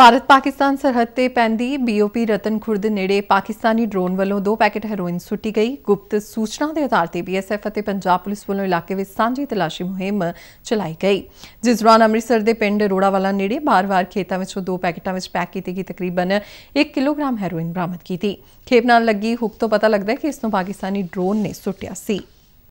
ਭਾਰਤ ਪਾਕਿਸਤਾਨ ਸਰਹੱਦ ਤੇ ਪੈਂਦੀ ਬੀਓਪੀ ਰਤਨ ਖੁਰਦ ਨੇੜੇ ਪਾਕਿਸਤਾਨੀ ਡਰੋਨ ਵੱਲੋਂ ਦੋ ਪੈਕੇਟ ਹੈਰੋਇਨ ਸੁੱਟੀ ਗਈ ਗੁਪਤ ਸੂਚਨਾ ਦੇ ਆਧਾਰ ਤੇ ਬੀਐਸਐਫ ਅਤੇ ਪੰਜਾਬ ਪੁਲਿਸ ਵੱਲੋਂ ਇਲਾਕੇ ਵਿੱਚ ਸਾਂਝੀ ਤਲਾਸ਼ੀ ਮੁਹਿੰਮ ਚਲਾਈ ਗਈ ਜਿਸ ਦੌਰਾਨ ਅੰਮ੍ਰਿਤਸਰ ਦੇ ਪਿੰਡ ਰੋੜਾਵਾਲਾ ਨੇੜੇ ਬਾਰ-ਬਾਰ ਖੇਤਾਂ ਵਿੱਚੋਂ ਦੋ ਪੈਕੇਟਾਂ ਵਿੱਚ ਪੈਕ ਕੀਤੀ ਗਈ ਤਕਰੀਬਨ 1 ਕਿਲੋਗ੍ਰਾਮ ਹੈਰੋਇਨ ਬਰਾਮਦ ਕੀਤੀ ਖੇਪ ਨਾਲ ਲੱਗੀ ਹੁੱਕ ਤੋਂ ਪਤਾ ਲੱਗਦਾ ਹੈ ਕਿ ਇਸ ਨੂੰ ਪਾਕਿਸਤਾਨੀ ਡਰੋਨ ਨੇ ਸੁੱਟਿਆ ਸੀ